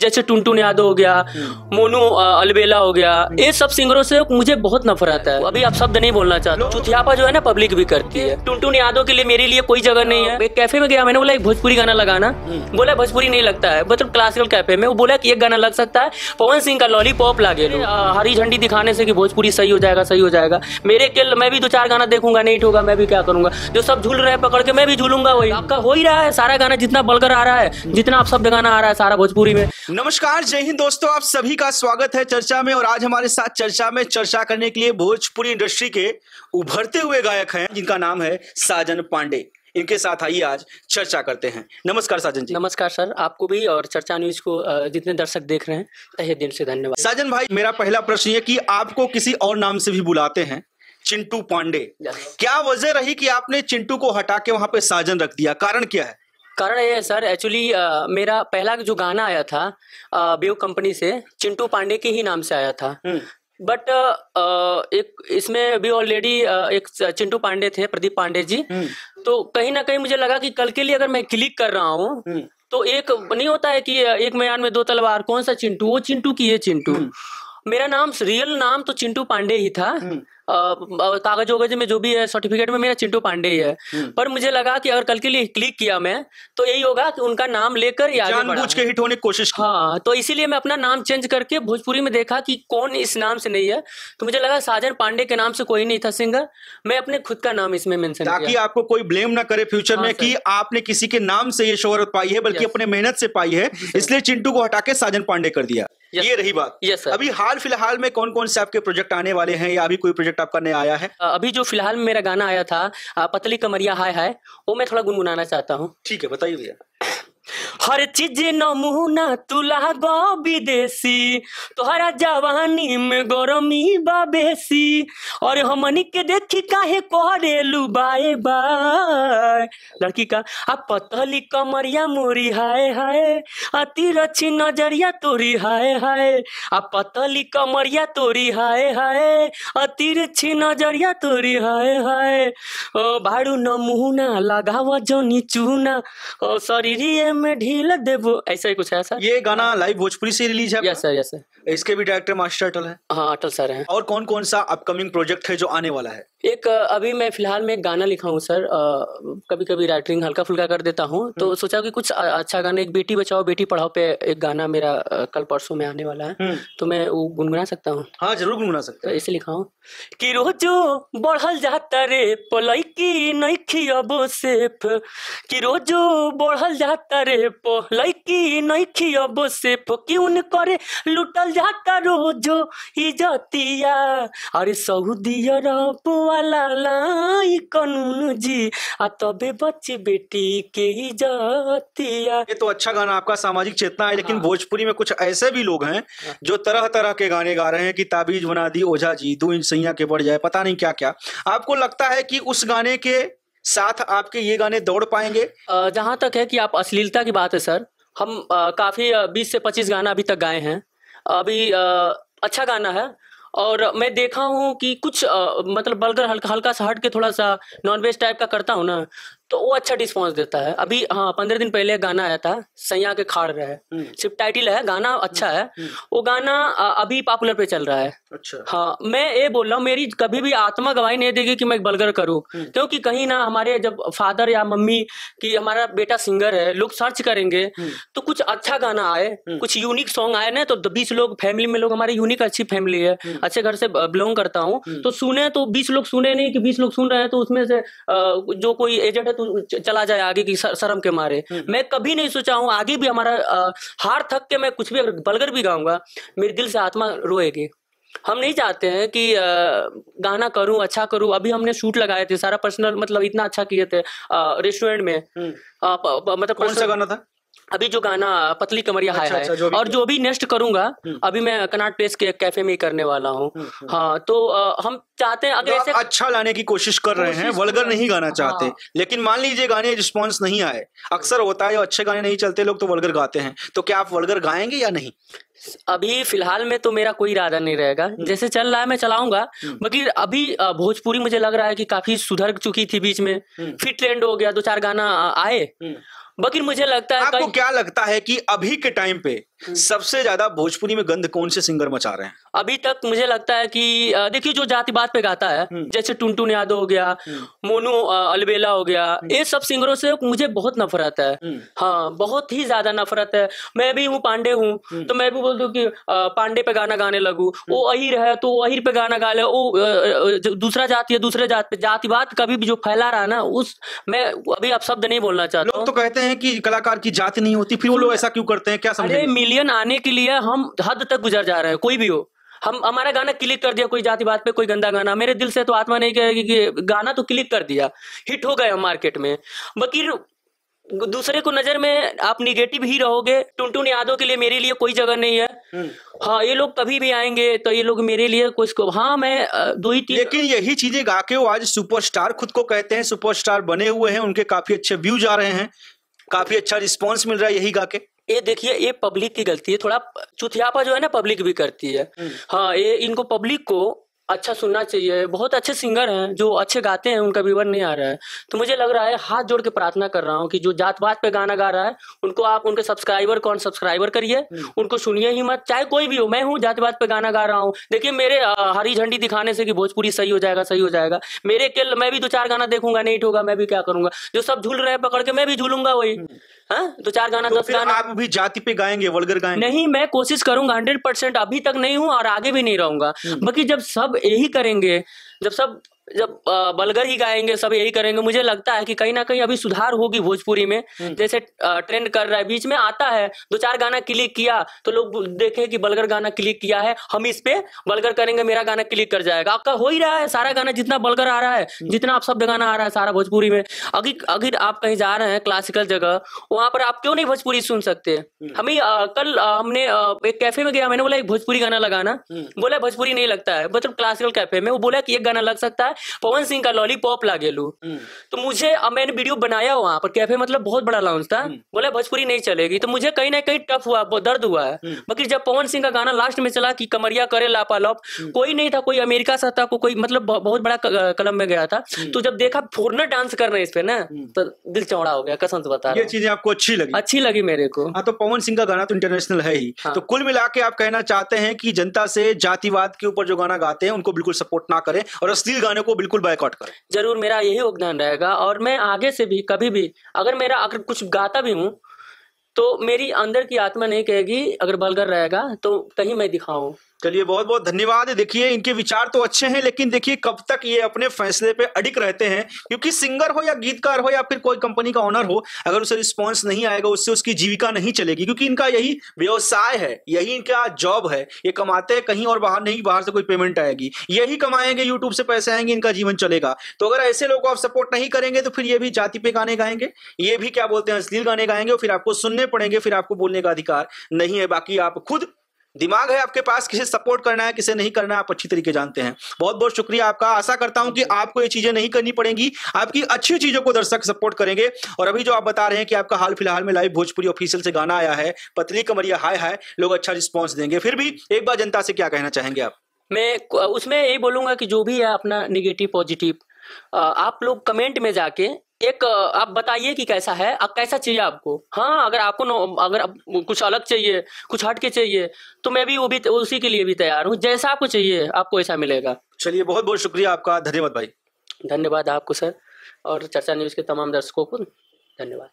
जैसे टुनटुन यादव हो गया मोनू अलबेला हो गया ये सब सिंगरों से मुझे बहुत नफरत है अभी आप शब्द नहीं बोलना चाहते चुथियापा जो है ना पब्लिक भी करती है टुनटुन यादव के लिए मेरे लिए कोई जगह नहीं है हाँ। एक कैफे में गया मैंने बोला एक भोजपुरी गाना लगाना हम्म। बोला भोजपुरी नहीं लगता है मतलब क्लासिकल कैफे में वो बोला की एक गाना लग सकता है पवन सिंह का लॉलीपॉप लागे हरी झंडी दिखाने से भोजपुरी सही हो जाएगा सही हो जाएगा मेरे के मैं भी दो चार गाना देखूंगा नहीं होगा मैं भी क्या करूंगा जो सब झूल रहे हैं पकड़ के मैं भी झूलूंगा वही आपका हो ही रहा है सारा गाना जितना बलकर आ रहा है जितना आप शब्द गाना आ रहा है सारा भोजपुरी में नमस्कार जय हिंद दोस्तों आप सभी का स्वागत है चर्चा में और आज हमारे साथ चर्चा में चर्चा करने के लिए भोजपुरी इंडस्ट्री के उभरते हुए गायक हैं जिनका नाम है साजन पांडे इनके साथ आइए आज चर्चा करते हैं नमस्कार साजन जी नमस्कार सर आपको भी और चर्चा न्यूज को जितने दर्शक देख रहे हैं तहे दिन से धन्यवाद साजन भाई मेरा पहला प्रश्न ये की आपको किसी और नाम से भी बुलाते हैं चिंटू पांडे क्या वजह रही कि आपने चिंटू को हटा के वहां पे साजन रख दिया कारण क्या है कारण ये है सर एक्चुअली मेरा पहला जो गाना आया था बेव कंपनी से चिंटू पांडे के ही नाम से आया था बट हम्म। एक इसमें भी ऑलरेडी एक चिंटू पांडे थे प्रदीप पांडे जी हम्म। तो कहीं ना कहीं मुझे लगा कि कल के लिए अगर मैं क्लिक कर रहा हूँ हम्म। तो एक नहीं होता है कि एक मयान में दो तलवार कौन सा चिंटू वो चिंटू की है चिंटू मेरा नाम रियल नाम तो चिंटू पांडे ही था कागज वगज में जो भी है सर्टिफिकेट में मेरा चिंटू पांडे ही है हम्म। पर मुझे लगा कि अगर कल के लिए क्लिक किया मैं तो यही होगा कि उनका नाम लेकर के हिट होने की कोशिश हाँ तो इसीलिए मैं अपना नाम चेंज करके भोजपुरी में देखा कि कौन इस नाम से नहीं है तो मुझे लगा साजन पांडे के नाम से कोई नहीं था सिंगर मैं अपने खुद का नाम इसमें मेंशन ताकि आपको कोई ब्लेम ना करे फ्यूचर हाँ में कि आपने किसी के नाम से ये शोहरत पाई है बल्कि अपने मेहनत से पाई है इसलिए चिंटू को हटा के साजन पांडे कर दिया ये रही बात अभी हाल फिलहाल में कौन कौन से आपके प्रोजेक्ट आने वाले हैं या अभी कोई प्रोजेक्ट प्रोजेक्ट आपका नया आया है अभी जो फिलहाल मेरा गाना आया था पतली कमरिया हाय हाय वो मैं थोड़ा गुनगुनाना चाहता हूँ ठीक है बताइए भैया हर चीज नमूना तू लागो विदेशी तोहरा जवानी में गरमी बा बेसी और हमनी के देखी काहे कोरेलू बाए बाय लड़की का आ पतली कमरिया मोरी हाय हाय अति रची नजरिया तोरी हाय हाय आ पतली कमरिया तोरी हाय हाय अति रची नजरिया तोरी हाय हाय ओ भाड़ू नमूना लगाव जनी चूना ओ शरीरिए में ढी अकेला देव ऐसा ही कुछ है सर ये गाना लाइव भोजपुरी से रिलीज है यस सर यस सर इसके भी डायरेक्टर मास्टर अटल है हाँ अटल सर है और कौन कौन सा अपकमिंग प्रोजेक्ट है जो आने वाला है एक अभी मैं फिलहाल में एक गाना लिखा हूँ सर आ, कभी कभी राइटिंग हल्का फुल्का कर देता हूँ तो हम्म। सोचा कि कुछ अच्छा गाना एक बेटी बचाओ बेटी पढ़ाओ पे एक गाना मेरा कल परसों में आने वाला है हम्म। तो मैं वो गुनगुना सकता हूँ हाँ जरूर गुनगुना सकता तो हूँ इसे लिखा हूँ कि रोजो बढ़ल जाता रे पलैकी नहीं अबो सेफ कि रोजो बढ़ल जाता रे पलैकी नहीं अबो सेफ क्यों करे लुटल जाता रोजो इजतिया अरे सऊदी अरब वाला लाई कानून जी आ तबे बच्चे बेटी के ही जातिया ये तो अच्छा गाना आपका सामाजिक चेतना है लेकिन हाँ। भोजपुरी में कुछ ऐसे भी लोग हैं जो तरह तरह के गाने गा रहे हैं कि ताबीज बना दी ओझा जी दो इंच सैया के बढ़ जाए पता नहीं क्या क्या आपको लगता है कि उस गाने के साथ आपके ये गाने दौड़ पाएंगे जहाँ तक है कि आप अश्लीलता की बात है सर हम काफ़ी बीस से पच्चीस गाना अभी तक गाए हैं अभी अच्छा गाना है और मैं देखा हूँ कि कुछ आ, मतलब बर्गर हल्का हल्का सा हट के थोड़ा सा नॉनवेज टाइप का करता हूँ ना तो वो अच्छा रिस्पॉन्स देता है अभी हाँ पंद्रह दिन पहले गाना आया था सैया के खाड़ रहे हम्म। सिर्फ टाइटिल है गाना अच्छा है हम्म। वो गाना अभी पॉपुलर पे चल रहा है अच्छा हाँ मैं ये बोल रहा हूँ मेरी कभी भी आत्मा गवाही नहीं देगी कि मैं बलगर करूँ हम्म। क्योंकि कहीं ना हमारे जब फादर या मम्मी की हमारा बेटा सिंगर है लोग सर्च करेंगे तो कुछ अच्छा गाना आए कुछ यूनिक सॉन्ग आए ना तो बीस लोग फैमिली में लोग हमारे यूनिक अच्छी फैमिली है अच्छे घर से बिलोंग करता हूँ तो सुने तो बीस लोग सुने नहीं कि बीस लोग सुन रहे हैं तो उसमें से जो कोई एजेंट है तो चला जाए आगे की शर्म के मारे हम्म, हम्म। मैं कभी नहीं सोचा हूँ आगे भी हमारा हार थक के मैं कुछ भी अगर बलगर भी गाऊंगा मेरे दिल से आत्मा रोएगी हम नहीं चाहते हैं कि गाना करूं अच्छा करूं अभी हमने शूट लगाए थे सारा पर्सनल मतलब इतना अच्छा किए थे रेस्टोरेंट में आ, हम्म। प, प, मतलब कौन सा गाना था अभी जो गाना पतली कमरिया अच्छा, हाय अच्छा, जो और जो अभी नेक्स्ट करूंगा हम्म। अभी मैं कनाट प्लेस के कैफे में ही करने वाला हूँ हम्म, हम्म। हाँ तो आ, हम चाहते हैं अगर ऐसे अच्छा लाने की कोशिश कर रहे हैं वलगर नहीं गाना चाहते हाँ। लेकिन मान लीजिए गाने रिस्पॉन्स नहीं आए हाँ। अक्सर होता है अच्छे गाने नहीं चलते लोग तो वलगर गाते हैं तो क्या आप वलगर गाएंगे या नहीं अभी फिलहाल में तो मेरा कोई इरादा नहीं रहेगा जैसे चल रहा है मैं चलाऊंगा मगर अभी भोजपुरी मुझे लग रहा है कि काफी सुधर चुकी थी बीच में फिर ट्रेंड हो गया दो चार गाना आए बाकी मुझे लगता है आपको क्या लगता है कि अभी के टाइम पे हम्म। सबसे ज्यादा भोजपुरी में गंध कौन से सिंगर मचा रहे हैं अभी तक मुझे लगता है कि देखिए जो जातिवाद पे गाता है हम्म। जैसे टुनटुन यादव हो गया हम्म। मोनू अलबेला हो गया ये सब सिंगरों से मुझे बहुत नफरत है हाँ बहुत ही ज्यादा नफरत है मैं भी हूँ पांडे हूँ तो मैं भी बोल दू की पांडे पे गाना गाने लगू वो अहिर है तो अहिर पे गाना गा ले वो दूसरा जाति है दूसरे जात पे जातिवाद कभी भी जो फैला रहा है ना उस मैं अभी आप शब्द नहीं बोलना चाहता तो कहते हैं हैं कि कलाकार की जाति नहीं होती फिर वो लोग ऐसा क्यों करते हैं क्या समझे मिलियन आने के लिए हम हद तक गुजर जा रहे हैं कोई भी हो हम हमारा गाना क्लिक कर दिया कोई जाति बात पे कोई गंदा गाना मेरे दिल से तो आत्मा नहीं कहेगी कि गाना तो क्लिक कर दिया हिट हो गए हम मार्केट में बाकी दूसरे को नजर में आप निगेटिव ही रहोगे टुनटुन यादव के लिए मेरे लिए कोई जगह नहीं है हम्म। हाँ ये लोग कभी भी आएंगे तो ये लोग मेरे लिए कुछ को हाँ मैं दो ही तीन लेकिन यही चीजें गा के वो आज सुपरस्टार खुद को कहते हैं सुपरस्टार बने हुए हैं उनके काफी अच्छे व्यूज आ रहे हैं काफी अच्छा रिस्पॉन्स मिल रहा है यही गा के ये देखिए ये पब्लिक की गलती है थोड़ा चुथियापा जो है ना पब्लिक भी करती है हम्म। हाँ ये इनको पब्लिक को अच्छा सुनना चाहिए बहुत अच्छे सिंगर हैं जो अच्छे गाते हैं उनका विवरण नहीं आ रहा है तो मुझे लग रहा है हाथ जोड़ के प्रार्थना कर रहा हूँ कि जो जातवात पे गाना गा रहा है उनको आप उनके सब्सक्राइबर कौन सब्सक्राइबर करिए हम्म। उनको सुनिए ही मत चाहे कोई भी हो मैं हूँ जातवात पे गाना गा रहा हूँ देखिए मेरे हरी झंडी दिखाने से कि भोजपुरी सही हो जाएगा सही हो जाएगा मेरे के मैं भी दो चार गाना देखूंगा नहीं होगा मैं भी क्या करूंगा जो सब झूल रहे पकड़ के मैं भी झूलूंगा वही हम्म। हाँ दो चार गाना तो दस गाना आप भी जाति पे गाएंगे वर्गर गाएंगे नहीं मैं कोशिश करूंगा हंड्रेड परसेंट अभी तक नहीं हूँ और आगे भी नहीं रहूंगा हम्म। बाकी जब सब यही करेंगे जब सब जब बलगर ही गाएंगे सब यही करेंगे मुझे लगता है कि कहीं ना कहीं अभी सुधार होगी भोजपुरी में हम्म। जैसे ट्रेंड कर रहा है बीच में आता है दो चार गाना क्लिक किया तो लोग देखे कि बलगर गाना क्लिक किया है हम इस पे बलगर करेंगे मेरा गाना क्लिक कर जाएगा आपका हो ही रहा है सारा गाना जितना बलगर आ रहा है हम्म। जितना आप शब्द गाना आ रहा है सारा भोजपुरी में अगर अगर आप कहीं जा रहे हैं क्लासिकल जगह वहां पर आप क्यों नहीं भोजपुरी सुन सकते हम्म। हमें कल हमने एक कैफे में गया मैंने बोला एक भोजपुरी गाना लगाना बोला भोजपुरी नहीं लगता है मतलब क्लासिकल कैफे में वो बोला कि एक गाना लग सकता है पवन सिंह का लॉलीपॉप ला लागेलू हम्म। तो मुझे अब मैंने वीडियो बनाया वहां पर कैफे मतलब बहुत बड़ा लॉन्च था हम्म। बोला भोजपुरी नहीं चलेगी तो मुझे कहीं ना कहीं टफ हुआ बहुत दर्द हुआ है हम्म। बाकी जब पवन सिंह का गाना लास्ट में चला कि कमरिया करे लापा लॉप कोई नहीं था कोई अमेरिका से था कोई मतलब बहुत बड़ा कलम में गया था तो जब देखा फोरनर डांस कर रहे हैं इस पे ना तो दिल चौड़ा हो गया कसम से बता ये चीजें आपको अच्छी लगी अच्छी लगी मेरे को हाँ तो पवन सिंह का गाना तो इंटरनेशनल है ही हाँ। तो कुल मिला के आप कहना चाहते हैं कि जनता से जातिवाद के ऊपर जो गाना गाते हैं उनको बिल्कुल सपोर्ट ना करें और अश्लील गाने को बिल्कुल बायकॉट करें जरूर मेरा यही योगदान रहेगा और मैं आगे से भी कभी भी अगर मेरा अगर कुछ गाता भी हूँ तो मेरी अंदर की आत्मा नहीं कहेगी अगर बलगर रहेगा तो कहीं मैं दिखाऊँ चलिए बहुत बहुत धन्यवाद देखिए इनके विचार तो अच्छे हैं लेकिन देखिए कब तक ये अपने फैसले पे अडिक रहते हैं क्योंकि सिंगर हो या गीतकार हो या फिर कोई कंपनी का ऑनर हो अगर उसे रिस्पॉन्स नहीं आएगा उससे उसकी जीविका नहीं चलेगी क्योंकि इनका यही व्यवसाय है यही इनका जॉब है ये कमाते हैं कहीं और बाहर नहीं बाहर से कोई पेमेंट आएगी यही कमाएंगे यूट्यूब से पैसे आएंगे इनका जीवन चलेगा तो अगर ऐसे लोग आप सपोर्ट नहीं करेंगे तो फिर ये भी जाति पे गाने गाएंगे ये भी क्या बोलते हैं अश्लील गाने गाएंगे और फिर आपको सुनने पड़ेंगे फिर आपको बोलने का अधिकार नहीं है बाकी आप खुद दिमाग है आपके पास किसे सपोर्ट करना है किसे नहीं करना है आप अच्छी तरीके जानते हैं बहुत बहुत शुक्रिया आपका आशा करता हूं कि आपको ये चीजें नहीं करनी पड़ेंगी आपकी अच्छी चीजों को दर्शक सपोर्ट करेंगे और अभी जो आप बता रहे हैं कि आपका हाल फिलहाल में लाइव भोजपुरी ऑफिशियल से गाना आया है पतली कमरिया हाय हाय लोग अच्छा रिस्पॉन्स देंगे फिर भी एक बार जनता से क्या कहना चाहेंगे आप मैं उसमें यही बोलूंगा कि जो भी है अपना निगेटिव पॉजिटिव आप लोग कमेंट में जाके एक आप बताइए कि कैसा है आप कैसा चाहिए आपको हाँ अगर आपको अगर आप कुछ अलग चाहिए कुछ हट के चाहिए तो मैं भी वो भी उसी के लिए भी तैयार हूँ जैसा आपको चाहिए आपको ऐसा मिलेगा चलिए बहुत बहुत शुक्रिया आपका धन्यवाद भाई धन्यवाद आपको सर और चर्चा न्यूज़ के तमाम दर्शकों को धन्यवाद